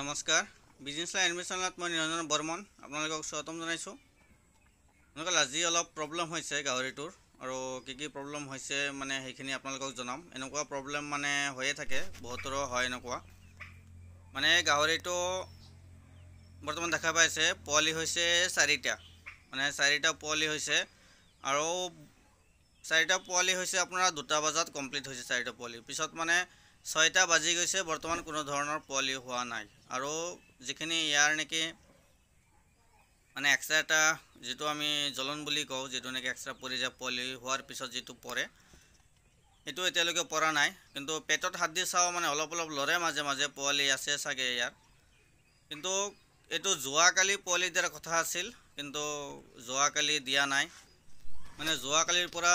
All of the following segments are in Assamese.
নমস্কাৰ বিজনেছ লাইন এডমিশ্যনত মই নিৰঞ্জন বৰ্মন আপোনালোকক স্বাগতম জনাইছোঁ আপোনালোকৰ আজি অলপ প্ৰব্লেম হৈছে গাহৰিটোৰ আৰু কি কি প্ৰব্লেম হৈছে মানে সেইখিনি আপোনালোকক জনাম এনেকুৱা প্ৰব্লেম মানে হৈয়ে থাকে বহুতৰো হয় এনেকুৱা মানে গাহৰিটো বৰ্তমান দেখা পাইছে পোৱালি হৈছে চাৰিটা মানে চাৰিটা পোৱালি হৈছে আৰু চাৰিটা পোৱালি হৈছে আপোনাৰ দুটা বজাত কমপ্লিট হৈছে চাৰিটা পোৱালি পিছত মানে ছয়টা বাজি গৈছে বৰ্তমান কোনো ধৰণৰ পোৱালি হোৱা নাই আৰু যিখিনি ইয়াৰ নেকি মানে এক্সট্ৰা এটা যিটো আমি জ্বলন বুলি কওঁ যিটো নেকি এক্সট্ৰা পৰি যায় পোৱালি হোৱাৰ পিছত যিটো পৰে সেইটো এতিয়ালৈকে পৰা নাই কিন্তু পেটত হাত দি চাওঁ মানে অলপ অলপ লৰে মাজে মাজে পোৱালি আছে চাগে ইয়াৰ কিন্তু এইটো যোৱাকালি পোৱালি দিয়াৰ কথা আছিল কিন্তু যোৱাকালি দিয়া নাই মানে যোৱাকালিৰ পৰা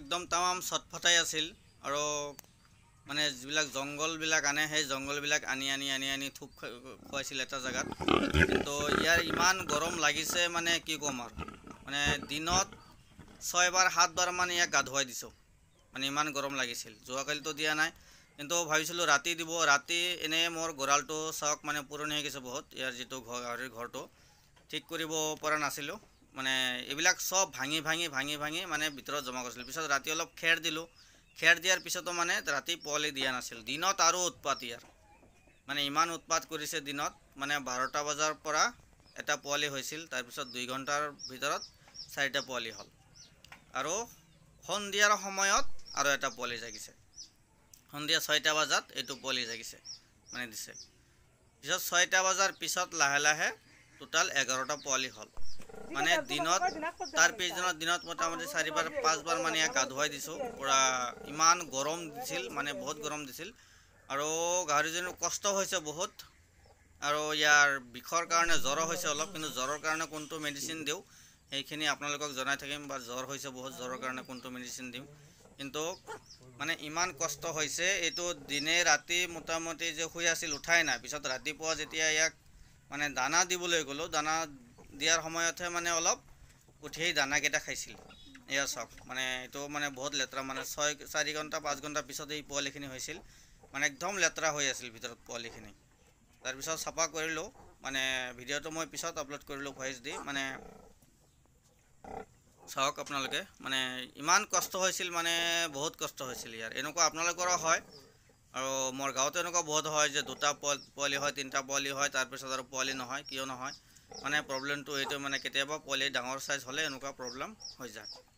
একদম তামাম চটফটাই আছিল আৰু মানে যিবিলাক জংঘলবিলাক আনে সেই জংঘলবিলাক আনি আনি আনি আনি থোপ খুৱাইছিল এটা জেগাত তো ইয়াৰ ইমান গৰম লাগিছে মানে কি ক'ম আৰু মানে দিনত ছয়বাৰ সাতবাৰ মানে ইয়াক গা ধুৱাই দিছোঁ মানে ইমান গৰম লাগিছিল যোৱাকালিতো দিয়া নাই কিন্তু ভাবিছিলোঁ ৰাতি দিব ৰাতি এনেই মোৰ গঁৰালটো চাওক মানে পুৰণি হৈ গৈছে বহুত ইয়াৰ যিটো গাহৰিৰ ঘৰটো ঠিক কৰিব পৰা নাছিলোঁ মানে এইবিলাক চব ভাঙি ভাঙি ভাঙি ভাঙি মানে ভিতৰত জমা কৰিছিলোঁ পিছত ৰাতি অলপ খেৰ দিলোঁ খেৰ দিয়াৰ পিছতো মানে ৰাতি পোৱালি দিয়া নাছিল দিনত আৰু উৎপাত ইয়াৰ মানে ইমান উৎপাত কৰিছে দিনত মানে বাৰটা বজাৰ পৰা এটা পোৱালি হৈছিল তাৰপিছত দুই ঘণ্টাৰ ভিতৰত চাৰিটা পোৱালি হ'ল আৰু সন্ধিয়াৰ সময়ত আৰু এটা পোৱালি জাগিছে সন্ধিয়া ছয়টা বজাত এইটো পোৱালি জাগিছে মানে দিছে পিছত ছয়টা বজাৰ পিছত লাহে লাহে টোটাল এগারোটা পোয়ালি হল মানে দিন তার পিছজন দিন মোটামুটি চারিবার পাঁচবার মানে গাধুয়াই দিছো পুরা ইমান গরম দিছিল মানে বহুত গরম দিছিল আর গাহরিজনীর কষ্ট হয়েছে বহুত আর ইয়ার বিষর কারণে জ্বর হয়েছে অল্প কিন্তু জ্বরের কারণে কোনটো মেডিসিন দিও সেইখানে আপনার জানাই থাকিম বা জ্বর হয়েছে বহুত জ্বরের কারণে কোনটো মেডিসিন দিম কিন্তু মানে ইমান কষ্ট হয়েছে এই দিনে রাতে মোটামুটি যে শুয়ে আছিল উঠাই না পিছত রাতে যেতিয়া যেটা মানে দানা দিবলৈ গ'লোঁ দানা দিয়াৰ সময়তহে মানে অলপ কঠিয়াই দানাকেইটা খাইছিল এয়া চাওক মানে এইটো মানে বহুত লেতেৰা মানে ছয় চাৰি ঘণ্টা পাঁচ ঘণ্টা পিছত এই পোৱালিখিনি হৈছিল মানে একদম লেতেৰা হৈ আছিল ভিতৰত পোৱালিখিনি তাৰপিছত চাফা কৰিলোঁ মানে ভিডিঅ'টো মই পিছত আপলোড কৰিলোঁ ভইচ দি মানে চাওক আপোনালোকে মানে ইমান কষ্ট হৈছিল মানে বহুত কষ্ট হৈছিল ইয়াৰ এনেকুৱা আপোনালোকৰো হয় আৰু মোৰ গাঁৱত এনেকুৱা বহুত হয় যে দুটা পোৱালি হয় তিনিটা পোৱালি হয় তাৰপিছত আৰু পোৱালি নহয় কিয় নহয় মানে প্ৰব্লেমটো এইটো মানে কেতিয়াবা পোৱালি ডাঙৰ চাইজ হ'লে এনেকুৱা প্ৰব্লেম হৈ যায়